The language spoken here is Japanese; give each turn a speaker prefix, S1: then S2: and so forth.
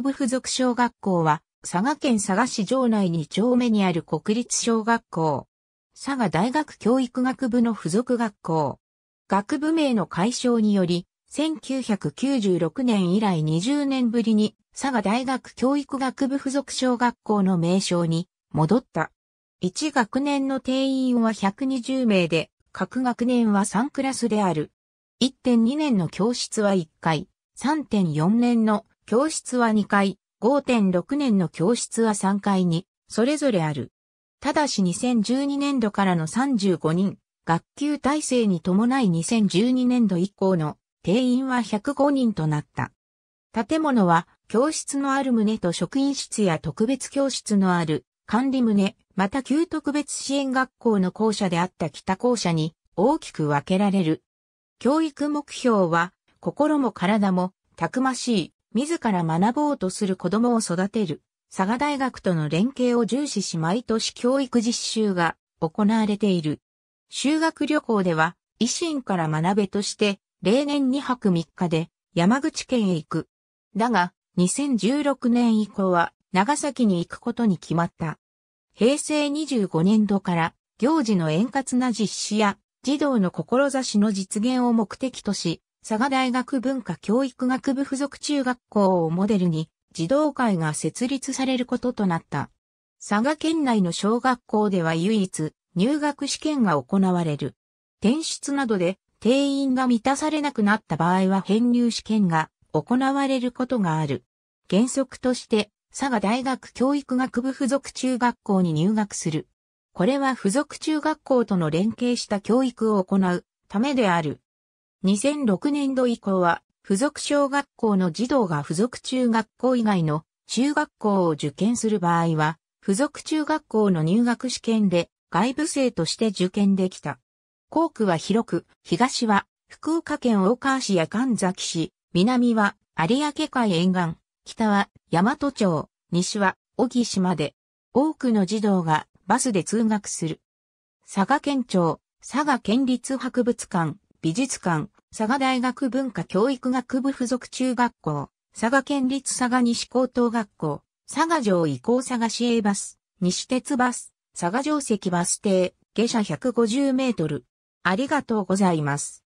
S1: 部附属小学校は、佐賀県佐賀市城内2丁目にある国立小学校。佐賀大学教育学部の附属学校。学部名の解消により、1996年以来20年ぶりに佐賀大学教育学部附属小学校の名称に戻った。1学年の定員は120名で、各学年は3クラスである。1.2年の教室は1回、3.4年の教室は2階、5.6年の教室は3階に、それぞれある。ただし2012年度からの35人、学級体制に伴い2012年度以降の定員は105人となった。建物は教室のある棟と職員室や特別教室のある管理棟、また旧特別支援学校の校舎であった北校舎に大きく分けられる。教育目標は心も体もたくましい自ら学ぼうとする子供を育てる、佐賀大学との連携を重視し毎年教育実習が行われている。修学旅行では、維新から学べとして、例年2泊3日で山口県へ行く。だが、2016年以降は長崎に行くことに決まった。平成25年度から行事の円滑な実施や児童の志の実現を目的とし、佐賀大学文化教育学部附属中学校をモデルに、児童会が設立されることとなった。佐賀県内の小学校では唯一、入学試験が行われる。転出などで定員が満たされなくなった場合は編入試験が行われることがある。原則として、佐賀大学教育学部附属中学校に入学する。これは附属中学校との連携した教育を行うためである。2006年度以降は、付属小学校の児童が付属中学校以外の中学校を受験する場合は、付属中学校の入学試験で外部生として受験できた。校区は広く、東は福岡県大川市や神崎市、南は有明海沿岸、北は大和町、西は小木島で、多くの児童がバスで通学する。佐賀県庁、佐賀県立博物館、美術館、佐賀大学文化教育学部附属中学校、佐賀県立佐賀西高等学校、佐賀城移行佐賀市営バス、西鉄バス、佐賀城石バス停、下車150メートル。ありがとうございます。